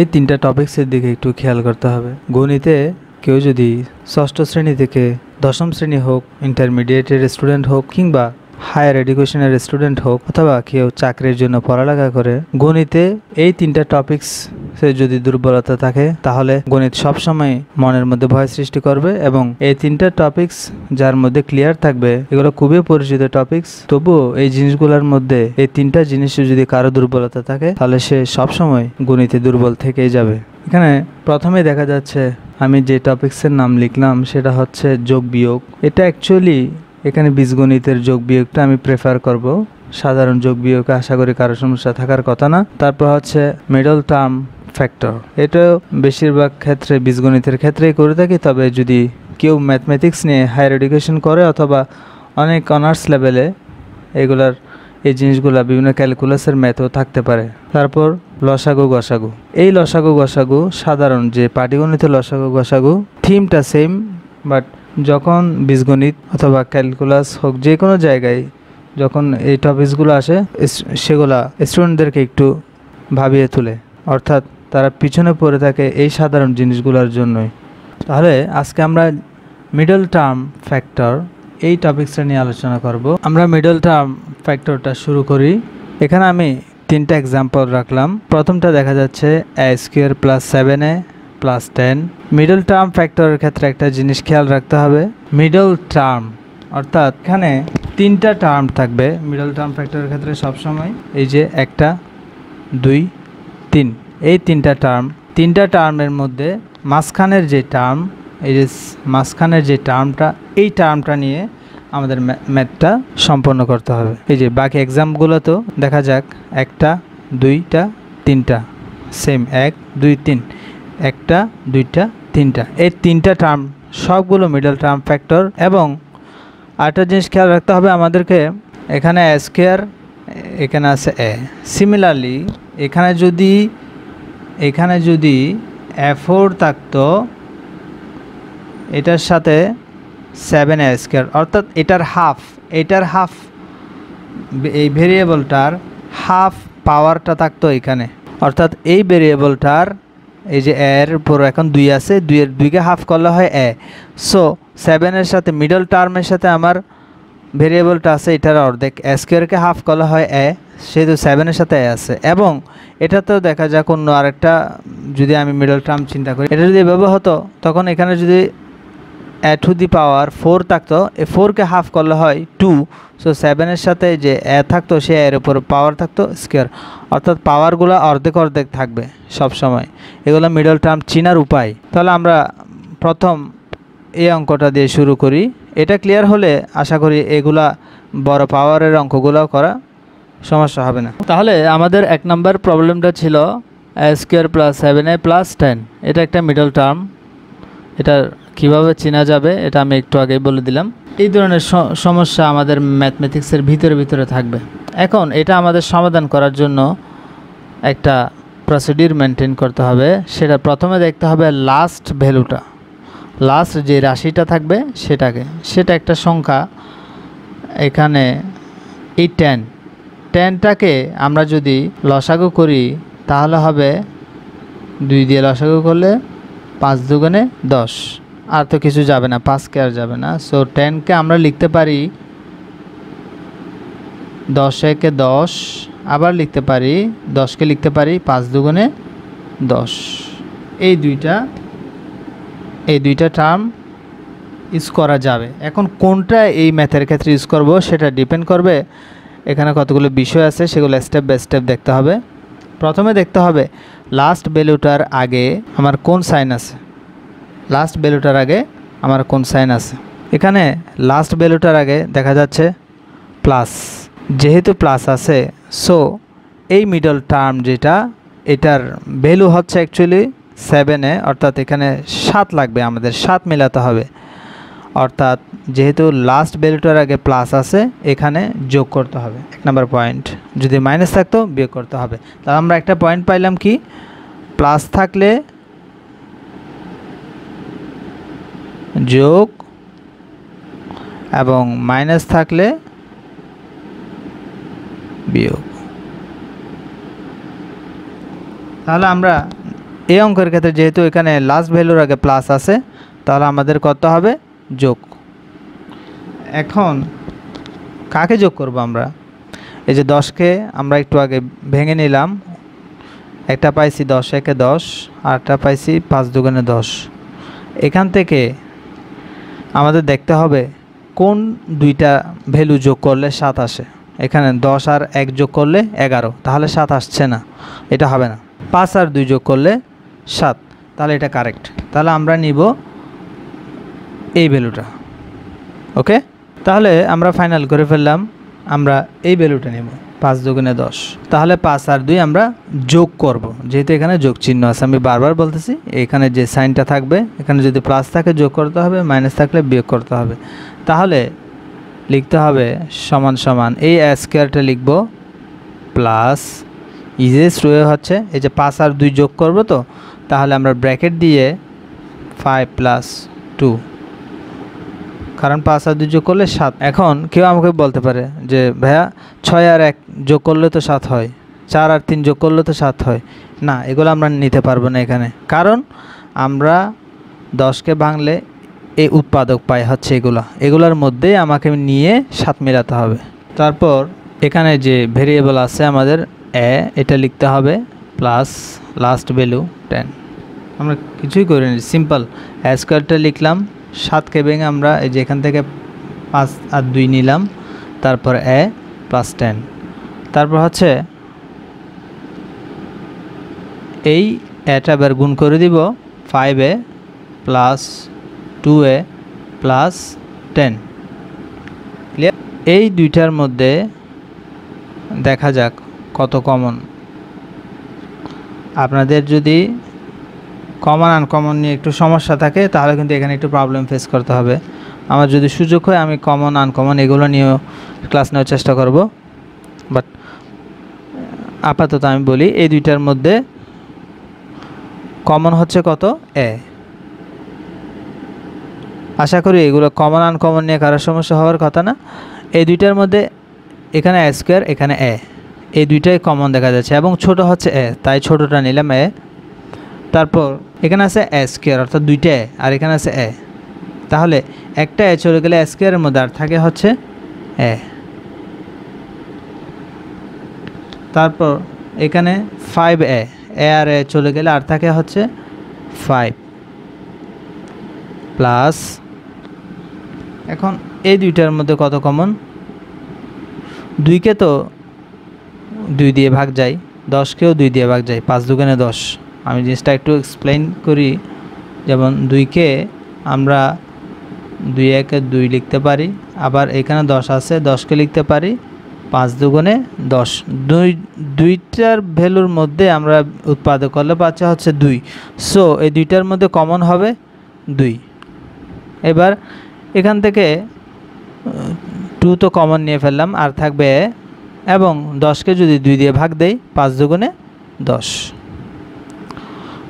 এই তিনটা টপিক্সের দিকে একটু খেয়াল করতে হবে গণিতে কেউ যদি ষষ্ঠ শ্রেণী থেকে দশম শ্রেণী হোক ইন্টারমিডিয়েটের স্টুডেন্ট হোক কিংবা হায়ার এডুকেশনের স্টুডেন্ট হোক অথবা কেউ চাকরির জন্য পড়ালেখা করে গণিতে এই তিনটা টপিক্স সে যদি দুর্বলতা থাকে তাহলে গণিত সবসময় মনের মধ্যে ভয় সৃষ্টি করবে এবং এই তিনটা টপিকস যার মধ্যে ক্লিয়ার থাকবে এগুলো খুবই পরিচিত টপিক্স তবুও এই জিনিসগুলোর মধ্যে এই তিনটা জিনিসে যদি কারো দুর্বলতা থাকে তাহলে সে সবসময় গণিতে দুর্বল থেকেই যাবে এখানে প্রথমে দেখা যাচ্ছে আমি যে টপিক্সের নাম লিখলাম সেটা হচ্ছে যোগ বিয়োগ এটা অ্যাকচুয়ালি এখানে বীজগণিতের যোগ বিয়োগটা আমি প্রেফার করব সাধারণ যোগ বিয়োগে আশা করি কারো সমস্যা থাকার কথা না তারপর হচ্ছে মিডল টার্ম ফ্যাক্টর এটা বেশিরভাগ ক্ষেত্রে বীজগণিতের ক্ষেত্রেই করে থাকি তবে যদি কেউ ম্যাথমেটিক্স নিয়ে হায়ার এডুকেশন করে অথবা অনেক অনার্স লেভেলে এগুলার এই জিনিসগুলো বিভিন্ন ক্যালকুলাসের ম্যাথও থাকতে পারে তারপর লসাগু গসাগু এই লসাগু গসাগু সাধারণ যে পাটিগণিতের লসাগু গসাগু থিমটা সেম বাট যখন বীজগণিত অথবা ক্যালকুলাস হোক যে কোনো জায়গায় যখন এই টপিকসগুলো আসে সেগুলা স্টুডেন্টদেরকে একটু ভাবিয়ে তুলে অর্থাৎ তারা পিছনে পড়ে থাকে এই সাধারণ জিনিসগুলোর জন্যই তাহলে আজকে আমরা মিডল টার্ম ফ্যাক্টর এই টপিকসটা নিয়ে আলোচনা করব আমরা মিডল টার্ম ফ্যাক্টরটা শুরু করি এখানে আমি তিনটা এক্সাম্পল রাখলাম প্রথমটা দেখা যাচ্ছে a square plus seven a plus ten middle term ফ্যাক্টরের ক্ষেত্রে একটা জিনিস খেয়াল রাখতে হবে মিডল টার্ম অর্থাৎ এখানে তিনটা টার্ম থাকবে মিডল টার্ম ফ্যাক্টরের ক্ষেত্রে সবসময় এই যে একটা দুই তিন এই তিনটা টার্ম তিনটা টার্মের মধ্যে মাঝখানের যে টার্ম এই যে মাঝখানের যে টার্মটা এই টার্মটা নিয়ে আমাদের ম্যাথটা সম্পন্ন করতে হবে এই যে বাকি এক্সামগুলো তো দেখা যাক একটা দুইটা তিনটা সেম এক দুই তিন একটা দুইটা তিনটা এই তিনটা টার্ম সবগুলো মিডল টার্ম ফ্যাক্টর এবং আরেকটা জিনিস খেয়াল রাখতে হবে আমাদেরকে এখানে স্কোয়ার এখানে আছে এ সিমিলারলি এখানে যদি এখানে যদি এফোর থাকতো এটার সাথে সেভেন এ স্কোয়ার অর্থাৎ এটার হাফ এটার হাফ এই ভেরিয়েবলটার হাফ পাওয়ারটা থাকতো এখানে অর্থাৎ এই ভেরিয়েবলটার এই যে এর উপর এখন দুই আছে দুইয়ের দুইকে হাফ করলে হয় এ সো সেভেনের সাথে মিডল টার্মের সাথে আমার ভেরিয়েবলটা আছে এটার অর্ধেক এ স্কোয়ারকে হাফ করলে হয় এ সেহেতু সেভেনের সাথে আছে এবং এটাতেও দেখা যাক অন্য আরেকটা যদি আমি মিডল টার্ম চিন্তা করি এটা যদি এভাবে হতো তখন এখানে যদি at to the power four থাকতো এ ফোরকে হাফ করলে হয় টু সো সেভেনের সাথে যে এ থাকতো সে এর উপর পাওয়ার থাকতো স্কোয়ার অর্থাৎ পাওয়ারগুলো অর্ধেক অর্ধেক থাকবে সব সময় এগুলো মিডল টার্ম চিনার উপায় তাহলে আমরা প্রথম এই অঙ্কটা দিয়ে শুরু করি এটা ক্লিয়ার হলে আশা করি এগুলা বড় পাওয়ারের অঙ্কগুলো করা সমস্যা হবে না তাহলে আমাদের এক নম্বর প্রবলেমটা ছিল square plus seven a plus ten এটা একটা মিডল টার্ম এটা কিভাবে চেনা যাবে এটা আমি একটু আগেই বলে দিলাম এই ধরনের সমস্যা আমাদের ম্যাথমেটিক্সের ভিতরে ভিতরে থাকবে এখন এটা আমাদের সমাধান করার জন্য একটা প্রসিডিউর মেনটেন করতে হবে সেটা প্রথমে দেখতে হবে লাস্ট ভ্যালুটা লাস্ট যে রাশিটা থাকবে সেটাকে সেটা একটা সংখ্যা এখানে এই টেন টেনটাকে আমরা যদি লসাগু করি তাহলে হবে দুই দিয়ে লসাগু করলে পাঁচ দুগুণে দশ আর তো কিছু যাবে না পাঁচকে আর যাবে না সো টেনকে আমরা লিখতে পারি দশ একে দশ আবার লিখতে পারি দশকে লিখতে পারি পাঁচ দুগুণে দশ এই দুইটা এই দুইটা টার্ম ইউজ করা যাবে এখন কোনটা এই ম্যাথের ক্ষেত্রে ইউজ করবো সেটা ডিপেন্ড করবে এখানে কতগুলো বিষয় আছে সেগুলো স্টেপ বাই স্টেপ দেখতে হবে প্রথমে দেখতে হবে লাস্ট ভ্যালুটার আগে আমার কোন সাইন আছে লাস্ট ভ্যালুটার আগে আমার কোন সাইন আছে এখানে লাস্ট বেলুটার আগে দেখা যাচ্ছে প্লাস যেহেতু প্লাস আছে সো এই মিডল টার্ম যেটা এটার ভ্যালু হচ্ছে অ্যাকচুয়ালি সেভেনে অর্থাৎ এখানে সাত লাগবে আমাদের সাত মেলাতে হবে অর্থাৎ যেহেতু লাস্ট ভ্যালুটার আগে প্লাস আছে এখানে যোগ করতে হবে এক নম্বর পয়েন্ট যদি মাইনাস থাকতো বিয়োগ করতে হবে তাহলে আমরা একটা পয়েন্ট পাইলাম কি প্লাস থাকলে যোগ এবং মাইনাস থাকলে বিয়োগ তাহলে আমরা এই অঙ্কের ক্ষেত্রে যেহেতু এখানে লাস্ট ভ্যালুর আগে প্লাস আছে তাহলে আমাদের করতে হবে যোগ এখন কাকে যোগ করব আমরা এই যে দশকে আমরা একটু আগে ভেঙে নিলাম একটা পাইছি দশ একে দশ আরটা পাইছি পাঁচ দুগুণে দশ এখান থেকে আমাদের দেখতে হবে কোন দুইটা ভ্যালু যোগ করলে সাত আসে এখানে দশ আর এক যোগ করলে এগারো তাহলে সাত আসছে না এটা হবে না পাঁচ আর দুই যোগ করলে সাত তাহলে এটা কারেক্ট তাহলে আমরা নিব এই ভ্যালুটা ওকে তাহলে আমরা ফাইনাল করে ফেললাম আমরা এই ভ্যালুটা নেব পাঁচ দুগুণে দশ তাহলে পাঁচ আর দুই আমরা যোগ করব। যেহেতু এখানে যোগ চিহ্ন আছে আমি বারবার বলতেছি এখানে যে সাইনটা থাকবে এখানে যদি প্লাস থাকে যোগ করতে হবে মাইনাস থাকলে বিয়োগ করতে হবে তাহলে লিখতে হবে সমান সমান এই স্কোয়ারটা লিখব প্লাস ইজেস্ট ওয়ে হচ্ছে এই যে পাঁচ আর দুই যোগ করব তো তাহলে আমরা ব্র্যাকেট দিয়ে ফাইভ প্লাস টু কারণ পাঁচ আর দুই যোগ করলে সাত এখন কেউ আমাকে বলতে পারে যে ভাইয়া ছয় আর এক যোগ করলে তো সাত হয় চার আর তিন যোগ করলে তো সাত হয় না এগুলো আমরা নিতে পারবো না এখানে কারণ আমরা দশকে ভাঙলে এই উৎপাদক পাই হচ্ছে এগুলো এগুলোর মধ্যেই আমাকে নিয়ে সাত মেলাতে হবে তারপর এখানে যে ভেরিয়েবল আছে আমাদের এ এটা লিখতে হবে প্লাস লাস্ট ভ্যালু টেন আমরা কিছুই করিনি সিম্পল অ্যাসকোয়ারটা লিখলাম সাত কেবেং আমরা এই যে এখান থেকে পাঁচ আর দুই নিলাম তারপর এ প্লাস টেন তারপর হচ্ছে এই এটা এবার গুণ করে দিব five a plus two a plus ten clear এই দুইটার মধ্যে দেখা যাক কত কমন আপনাদের যদি কমন আনকমন নিয়ে একটু সমস্যা থাকে তাহলে কিন্তু এখানে একটু প্রবলেম ফেস করতে হবে আমার যদি সুযোগ হয় আমি কমন আনকমন এগুলো নিয়েও ক্লাস নেওয়ার চেষ্টা করব বাট আপাতত আমি বলি এই দুইটার মধ্যে কমন হচ্ছে কত এ আশা করি এগুলো কমন আনকমন নিয়ে কারোর সমস্যা হওয়ার কথা না এই দুইটার মধ্যে এখানে এ স্কোয়ার এখানে এ এই দুইটাই কমন দেখা যাচ্ছে এবং ছোট হচ্ছে এ তাই ছোটটা নিলাম এ তারপর এখানে আছে এস কেয়ার অর্থাৎ দুইটা এ আর এখানে আছে এ তাহলে একটা এ চলে গেলে এস কেয়ারের মধ্যে আর থাকে হচ্ছে এ তারপর এখানে ফাইভ এ এ আর এ চলে গেলে আর থাকে হচ্ছে ফাইভ প্লাস এখন এই দুইটার মধ্যে কত কমন দুইকে তো দুই দিয়ে ভাগ যায় দশকেও দুই দিয়ে ভাগ যায় পাঁচ দুগানে দশ আমি জিনিসটা একটু এক্সপ্লেন করি যেমন দুইকে আমরা দুই একে দুই লিখতে পারি আবার এখানে দশ আছে দশকে লিখতে পারি পাঁচ দুগুণে দশ দুই দুইটার ভ্যালুর মধ্যে আমরা উৎপাদক করলে পাচ্ছে হচ্ছে দুই সো এই দুইটার মধ্যে কমন হবে দুই এবার এখান থেকে টু তো কমন নিয়ে ফেললাম আর থাকবে এবং দশকে যদি দুই দিয়ে ভাগ দেই পাঁচ দুগুণে দশ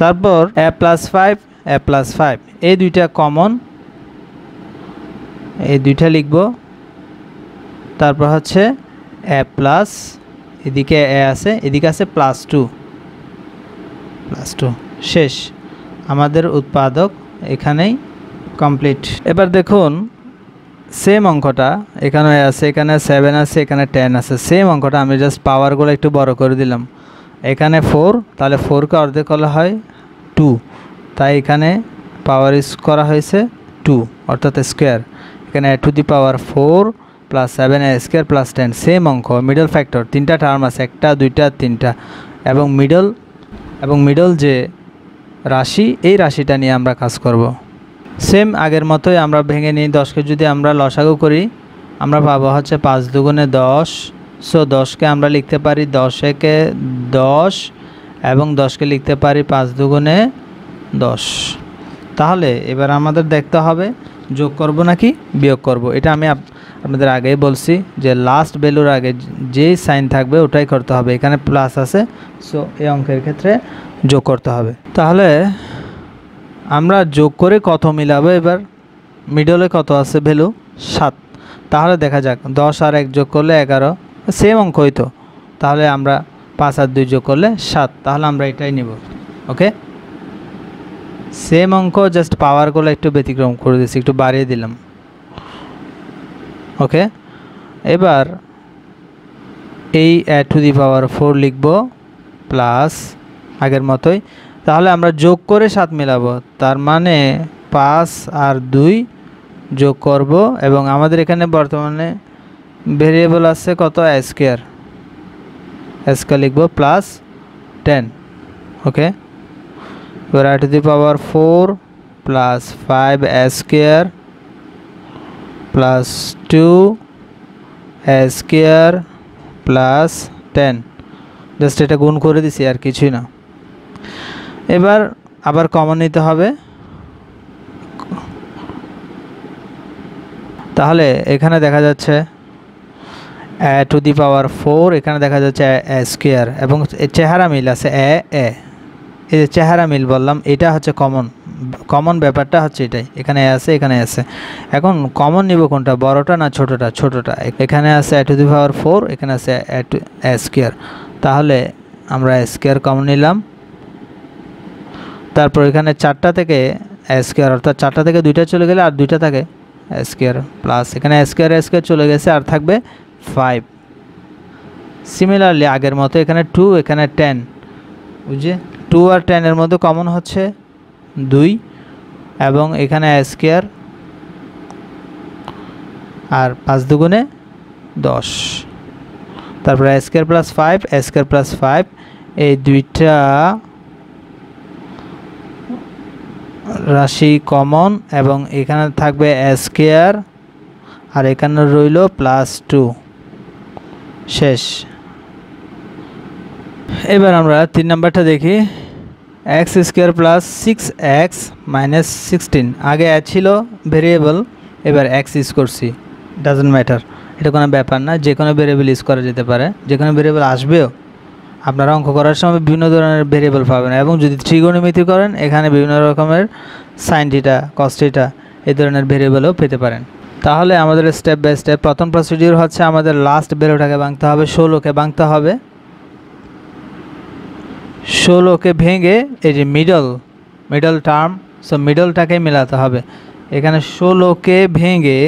তারপর a plus five a plus five এই দুইটা কমন এই দুইটা লিখব তারপর হচ্ছে এ প্লাস এদিকে এ আছে এদিকে আছে প্লাস টু প্লাস টু শেষ আমাদের উৎপাদক এখানেই কমপ্লিট এবার দেখুন সেম অঙ্কটা এখানে আছে এখানে সেভেন আছে এখানে টেন আছে সেম অঙ্কটা আমি জাস্ট পাওয়ারগুলো একটু বড় করে দিলাম এখানে ফোর তাহলে ফোরকে অর্ধেক করা হয় টু তাই এখানে পাওয়ার ইউজ করা হয়েছে টু অর্থাৎ স্কোয়ার এখানে to the power four plus seven square plus ten same অঙ্ক মিডল ফ্যাক্টর তিনটা টার্ম আছে একটা দুইটা তিনটা এবং মিডল এবং মিডল যে রাশি এই রাশিটা নিয়ে আমরা কাজ করব। সেম আগের মতোই আমরা ভেঙে নিই দশকে যদি আমরা লসাগু করি আমরা পাবো হচ্ছে পাঁচ দুগুণে দশ সো দশকে আমরা লিখতে পারি দশ একে দশ এবং দশকে লিখতে পারি পাঁচ দুগুণে দশ তাহলে এবার আমাদের দেখতে হবে যোগ করব নাকি বিয়োগ করব এটা আমি আপনাদের আগেই বলছি যে লাস্ট ভ্যালুর আগে যেই সাইন থাকবে ওটাই করতে হবে এখানে প্লাস আছে সো এই অঙ্কের ক্ষেত্রে যোগ করতে হবে তাহলে আমরা যোগ করে কত মিলাবো এবার মিডলে কত আছে ভ্যালু সাত তাহলে দেখা যাক দশ আর এক যোগ করলে এগারো সেম অঙ্ক হইতো তাহলে আমরা পাঁচ আর দুই যোগ করলে সাত তাহলে আমরা এটাই নিব ওকে সেম অঙ্ক জাস্ট পাওয়ারগুলো একটু ব্যতিক্রম করে দিয়েছি একটু বাড়িয়ে দিলাম ওকে এবার এই a to the power four লিখব প্লাস আগের মতোই তাহলে আমরা যোগ করে সাত মেলাবো তার মানে পাঁচ আর দুই যোগ করব এবং আমাদের এখানে বর্তমানে ভেরিয়েবল আছে কত স্কোয়ার স্কোয়ার লিখব প্লাস টেন ওকে এবার I to the power four plus five square plus two square plus ten just এটা গুণ করে দিছি আর কিছুই না এবার আবার কমন নিতে হবে তাহলে এখানে দেখা যাচ্ছে টু দি পাওয়ার ফোর এখানে দেখা যাচ্ছে স্কোয়ার এবং চেহারা মিল আছে এ এ এই যে চেহারা মিল বললাম এটা হচ্ছে কমন কমন ব্যাপারটা হচ্ছে এটাই এখানে আছে এখানে আছে এখন কমন নিব কোনটা বড়টা না ছোটটা ছোটটা এখানে আছে টু দি পাওয়ার ফোর এখানে আছে স্কোয়ার তাহলে আমরা স্কোয়ার কমন নিলাম তারপর এখানে চারটা থেকে স্কোয়ার অর্থাৎ চারটা থেকে দুইটা চলে গেলে আর দুইটা থাকে স্কোয়ার প্লাস এখানে স্কোয়ার স্কোয়ার চলে গেছে আর থাকবে ফাইভ সিমিলারলি আগের মতো এখানে টু এখানে টেন বুঝে টু আর টেনের মধ্যে কমন হচ্ছে দুই এবং এখানে স্কেয়ার আর পাঁচ দুগুণে দশ তারপরে square plus five square plus five এই দুইটা রাশি কমন এবং এখানে থাকবে স্কোয়ার আর এখানে রইল প্লাস টু শেষ এবার আমরা তিন নাম্বারটা দেখি x square plus six x minus sixteen আগে ছিল ভেরিয়েবল এবার এক্স ইউজ করছি ডাজেন্ট ম্যাটার এটা কোনো ব্যাপার না যে কোনো ভেরিয়েবল ইউজ করা যেতে পারে যে কোনো ভেরিয়েবল আসবেও আপনারা অঙ্ক করার সময় বিভিন্ন ধরনের ভেরিয়েবল পাবেন এবং যদি ত্রিগণমিতি করেন এখানে বিভিন্ন রকমের সাইন ডিটা কস্টিটা এই ধরনের ভেরিয়েবলও পেতে পারেন তাহলে আমাদের স্টেপ বাই স্টেপ প্রথম প্রসিডিউর হচ্ছে আমাদের লাস্ট বেরোটাকে ভাঙতে হবে ষোলোকে ভাঙতে হবে ষোলোকে ভেঙে এই যে মিডল মিডল টার্ম সো মিডলটাকে মেলাতে হবে এখানে ষোলোকে ভেঙে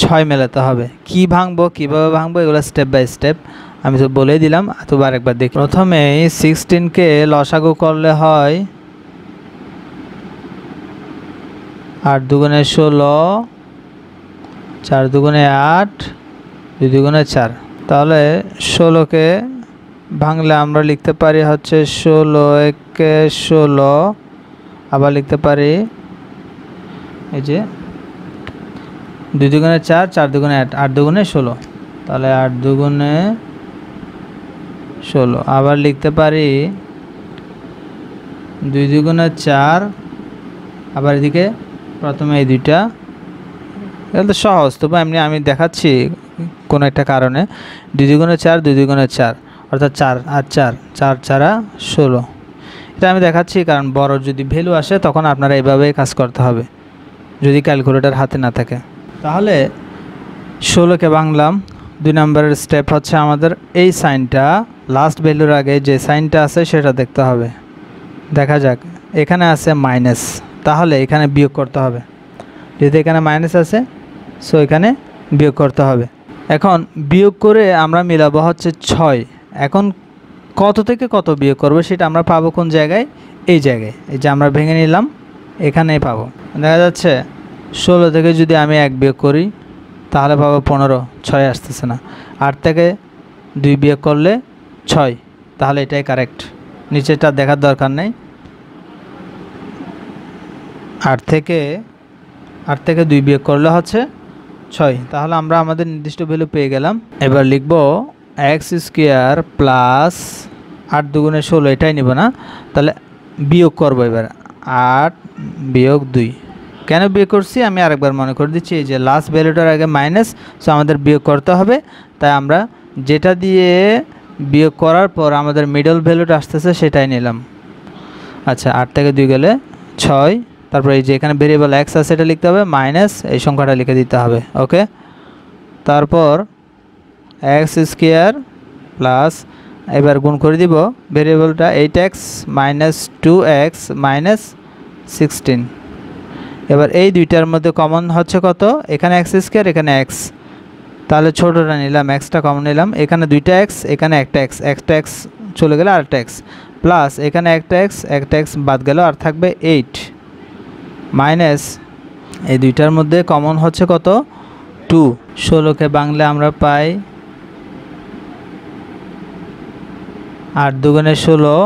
ছয় মেলাতে হবে কি ভাঙবো কীভাবে ভাঙবো এগুলো স্টেপ বাই স্টেপ আমি তো বলে দিলাম তোবার একবার দেখি প্রথমে সিক্সটিনকে লসাগু করলে হয় আর দুগুণের ষোলো চার দুগুণে আট দুই দুগুণে চার তাহলে ষোলোকে ভাঙলে আমরা লিখতে পারি হচ্ছে ষোলো একে ষোলো আবার লিখতে পারি এই যে দুই দুগুণে চার চার দুগুণে আট আট দুগুণে ষোলো তাহলে আট দুগুণে ষোলো আবার লিখতে পারি দুই দুগুণে চার আবার এদিকে প্রথমে এই দুইটা এটা তো সহজ তবু এমনি আমি দেখাচ্ছি কোনো একটা কারণে দুই দুগুণে চার দুই দুগুণে চার অর্থাৎ চার আর চার চার চারা ষোলো এটা আমি দেখাচ্ছি কারণ বড় যদি ভ্যালু আসে তখন আপনারা এইভাবেই কাজ করতে হবে যদি ক্যালকুলেটার হাতে না থাকে তাহলে ষোলোকে বাংলাম দুই নম্বরের স্টেপ হচ্ছে আমাদের এই সাইনটা লাস্ট ভ্যালুর আগে যে সাইনটা আছে সেটা দেখতে হবে দেখা যাক এখানে আছে মাইনাস তাহলে এখানে বিয়োগ করতে হবে যেহেতু এখানে মাইনাস আছে সো এখানে বিয়োগ করতে হবে এখন বিয়োগ করে আমরা মিলাবো হচ্ছে ছয় এখন কত থেকে কত বিয়োগ করবো সেটা আমরা পাবো কোন জায়গায় এই জায়গায় এই যে আমরা ভেঙে নিলাম এখানেই পাবো দেখা যাচ্ছে ষোলো থেকে যদি আমি এক বিয়োগ করি তাহলে পাবো পনেরো ছয় আসতেছে না আট থেকে দুই বিয়োগ করলে ছয় তাহলে এটাই কারেক্ট নিচেটা দেখার দরকার নেই আট থেকে আট থেকে দুই বিয়োগ করলে হচ্ছে ছয় তাহলে আমরা আমাদের নির্দিষ্ট ভ্যালু পেয়ে গেলাম এবার লিখব এক্স স্কোয়ার প্লাস আট দুগুণে ষোলো এটাই নেব না তাহলে বিয়োগ করবো এবার আট বিয়োগ দুই কেন বিয়োগ করছি আমি আরেকবার মনে করে দিচ্ছি এই যে লাস্ট ভ্যালুটার আগে মাইনাস সো আমাদের বিয়োগ করতে হবে তাই আমরা যেটা দিয়ে বিয়োগ করার পর আমাদের মিডল ভ্যালুটা আসতেছে সেটাই নিলাম আচ্ছা আট থেকে দুই গেলে ছয় তারপরে এই যে এখানে ভেরিয়েবল এক্স আছে এটা লিখতে হবে মাইনাস এই সংখ্যাটা লিখে দিতে হবে ওকে তারপর এক্স স্কোয়ার প্লাস এবার গুণ করে দিব ভেরিয়েবলটা eight x minus two x minus sixteen এবার এই দুইটার মধ্যে কমন হচ্ছে কত এখানে এক্স স্কোয়ার এখানে এক্স তাহলে ছোটোটা নিলাম এক্সটা কমন নিলাম এখানে দুইটা এক্স এখানে একটা এক্স একটা এক্স চলে গেলে আরেকটা এক্স প্লাস এখানে একটা এক্স একটা এক্স বাদ গেল আর থাকবে এইট মাইনাস এই দুইটার মধ্যে কমন হচ্ছে কত টু ষোলোকে বাংলা আমরা পাই আট দুগুণে ষোলো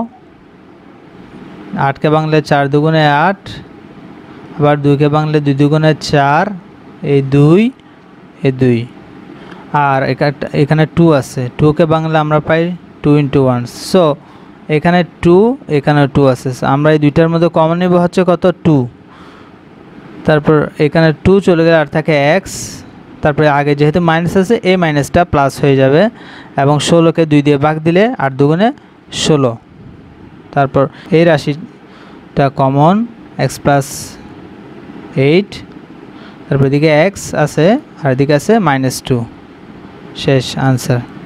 আটকে বাংলে চার দুগুণে আট আবার দুইকে বাংলে দুই দুগুণে চার এই দুই এ দুই আর এখানে টু আছে টুকে বাংলা আমরা পাই টু ইন্টু ওয়ান সো এখানে টু এখানে টু আছে আমরা এই দুইটার মধ্যে কমন নেব হচ্ছে কত টু তারপর এখানে টু চলে গেলে আর থাকে এক্স তারপরে আগে যেহেতু মাইনাস আছে এই মাইনাসটা প্লাস হয়ে যাবে এবং ষোলোকে দুই দিয়ে ভাগ দিলে আর দুগুণে ষোলো তারপর এই রাশিটা কমন এক্স প্লাস এইট তারপর এদিকে এক্স আছে আর এদিকে আছে মাইনাস টু শেষ আনসার